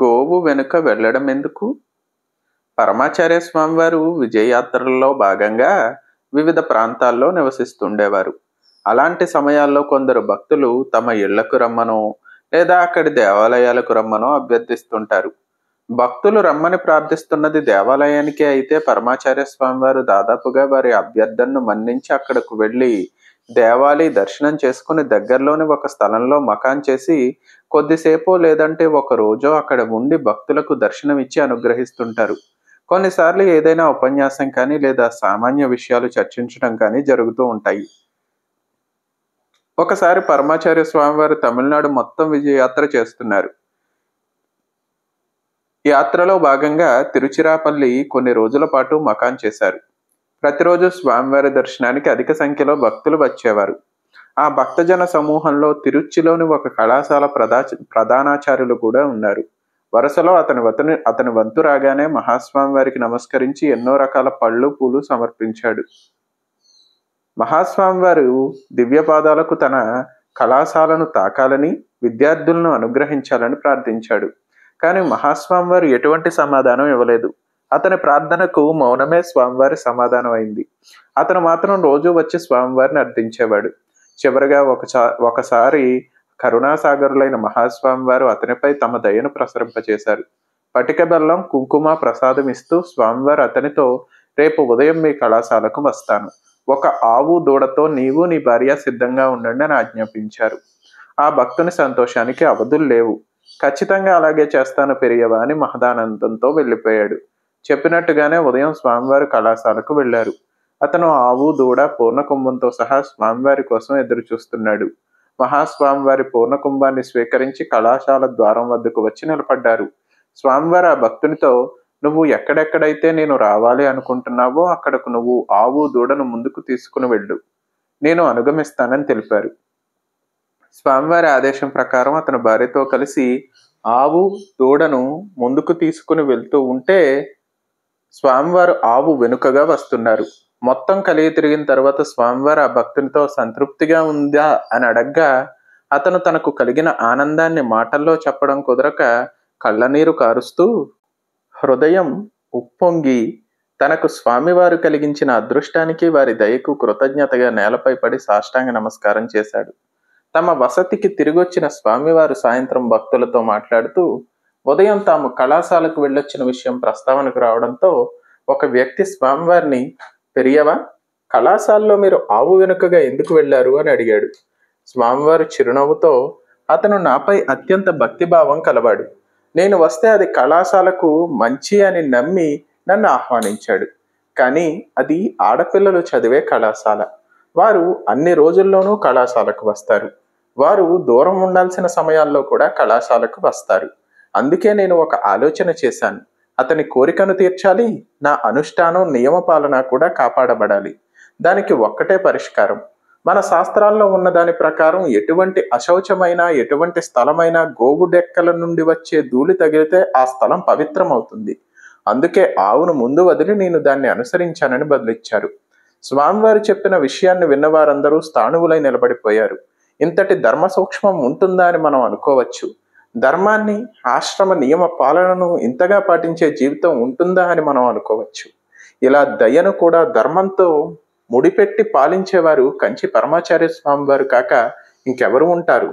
గోవు వెనుక వెళ్ళడం ఎందుకు పరమాచార్య స్వామివారు విజయయాత్రల్లో భాగంగా వివిధ ప్రాంతాల్లో నివసిస్తుండేవారు అలాంటి సమయాల్లో కొందరు భక్తులు తమ ఇళ్లకు రమ్మనో లేదా అక్కడి దేవాలయాలకు రమ్మనో అభ్యర్థిస్తుంటారు భక్తులు రమ్మని ప్రార్థిస్తున్నది దేవాలయానికే అయితే పరమాచార్య స్వామివారు దాదాపుగా వారి అభ్యర్థనను మన్నించి అక్కడకు వెళ్ళి దేవాలయ దర్శనం చేసుకుని దగ్గరలోని ఒక స్థలంలో మకాన్ చేసి కొద్దిసేపు లేదంటే ఒక రోజో అక్కడ ఉండి భక్తులకు దర్శనమిచ్చి అనుగ్రహిస్తుంటారు కొన్నిసార్లు ఏదైనా ఉపన్యాసం కానీ లేదా సామాన్య విషయాలు చర్చించడం కానీ జరుగుతూ ఉంటాయి ఒకసారి పరమాచార్య స్వామివారు తమిళనాడు మొత్తం విజయయాత్ర చేస్తున్నారు యాత్రలో భాగంగా తిరుచిరాపల్లి కొన్ని రోజుల పాటు మకాన్ చేశారు ప్రతిరోజు స్వామివారి దర్శనానికి అధిక సంఖ్యలో భక్తులు వచ్చేవారు ఆ భక్తజన సమూహంలో తిరుచిలోని ఒక కళాశాల ప్రధా ప్రధానాచార్యులు కూడా ఉన్నారు వరుసలో అతని వతని అతని వంతు రాగానే మహాస్వామి వారికి నమస్కరించి ఎన్నో రకాల పళ్ళు పూలు సమర్పించాడు మహాస్వామి వారు దివ్యపాదాలకు తన కళాశాలను తాకాలని విద్యార్థులను అనుగ్రహించాలని ప్రార్థించాడు కానీ మహాస్వామి వారు ఎటువంటి సమాధానం ఇవ్వలేదు అతని ప్రార్థనకు మౌనమే స్వామివారి సమాధానం అయింది అతను మాత్రం రోజు వచ్చి స్వామివారిని అర్థించేవాడు చివరిగా ఒకసా ఒకసారి కరుణాసాగరులైన మహాస్వామి వారు అతనిపై తమ దయను ప్రసరింపచేశారు పటిక బెల్లం కుంకుమ ప్రసాదం ఇస్తూ స్వామివారు అతనితో రేపు ఉదయం మీ కళాశాలకు వస్తాను ఒక ఆవు దూడతో నీవు నీ భార్య సిద్ధంగా ఉండండి అని ఆజ్ఞాపించారు ఆ భక్తుని సంతోషానికి అవధులు లేవు ఖచ్చితంగా అలాగే చేస్తాను పెరియవా అని మహదానందంతో వెళ్ళిపోయాడు చెప్పినట్టుగానే ఉదయం స్వామివారి కళాశాలకు వెళ్లారు అతను ఆవు దూడ పూర్ణకుంభంతో సహా స్వామివారి కోసం ఎదురు చూస్తున్నాడు మహాస్వామివారి పూర్ణకుంభాన్ని స్వీకరించి కళాశాల ద్వారం వద్దకు వచ్చి నిలబడ్డారు స్వామివారి ఆ భక్తునితో నువ్వు ఎక్కడెక్కడైతే నేను రావాలి అనుకుంటున్నావో అక్కడకు నువ్వు ఆవు దూడను ముందుకు తీసుకుని వెళ్ళు నేను అనుగమిస్తానని తెలిపారు స్వామివారి ఆదేశం ప్రకారం అతను భార్యతో కలిసి ఆవు దూడను ముందుకు తీసుకుని వెళ్తూ ఉంటే స్వామివారు ఆవు వెనుకగా వస్తున్నారు మొత్తం కలిగి తిరిగిన తర్వాత స్వామివారు ఆ భక్తునితో సంతృప్తిగా ఉందా అని అడగ్గా అతను తనకు కలిగిన ఆనందాన్ని మాటల్లో చెప్పడం కుదరక కళ్ళనీరు కారుస్తూ హృదయం ఉప్పొంగి తనకు స్వామివారు కలిగించిన అదృష్టానికి వారి దయకు కృతజ్ఞతగా నేలపై పడి సాష్టాంగ నమస్కారం చేశాడు తమ వసతికి తిరిగొచ్చిన స్వామివారు సాయంత్రం భక్తులతో మాట్లాడుతూ ఉదయం తాము కళాశాలకు వెళ్ళొచ్చిన విషయం ప్రస్తావనకు రావడంతో ఒక వ్యక్తి స్వామివారిని పెరియవా కళాశాలలో మీరు ఆవు వెనుకగా ఎందుకు వెళ్ళారు అని అడిగాడు స్వామివారు చిరునవ్వుతో అతను నాపై అత్యంత భక్తిభావం కలవాడు నేను వస్తే అది కళాశాలకు మంచి అని నమ్మి నన్ను ఆహ్వానించాడు కానీ అది ఆడపిల్లలు చదివే కళాశాల వారు అన్ని రోజుల్లోనూ కళాశాలకు వస్తారు వారు దూరం ఉండాల్సిన సమయాల్లో కూడా కళాశాలకు వస్తారు అందుకే నేను ఒక ఆలోచన చేశాను అతని కోరికను తీర్చాలి నా అనుష్ఠానం పాలన కూడా కాపాడబడాలి దానికి ఒక్కటే పరిష్కారం మన శాస్త్రాల్లో ఉన్న దాని ప్రకారం ఎటువంటి అశౌచమైన ఎటువంటి స్థలమైన గోవు డెక్కల నుండి వచ్చే ధూళి తగిలితే ఆ స్థలం పవిత్రమవుతుంది అందుకే ఆవును ముందు వదిలి నేను దాన్ని అనుసరించానని బదిలిచ్చారు స్వామివారు చెప్పిన విషయాన్ని విన్నవారందరూ స్థాణువులై నిలబడిపోయారు ఇంతటి ధర్మ సూక్ష్మం ఉంటుందా అని మనం అనుకోవచ్చు ధర్మాన్ని ఆశ్రమ నియమ పాలనను ఇంతగా పాటించే జీవితం ఉంటుందా అని మనం అనుకోవచ్చు ఇలా దయను కూడా ధర్మంతో ముడిపెట్టి పాలించేవారు కంచి పరమాచార్య స్వామి వారు కాక ఇంకెవరు ఉంటారు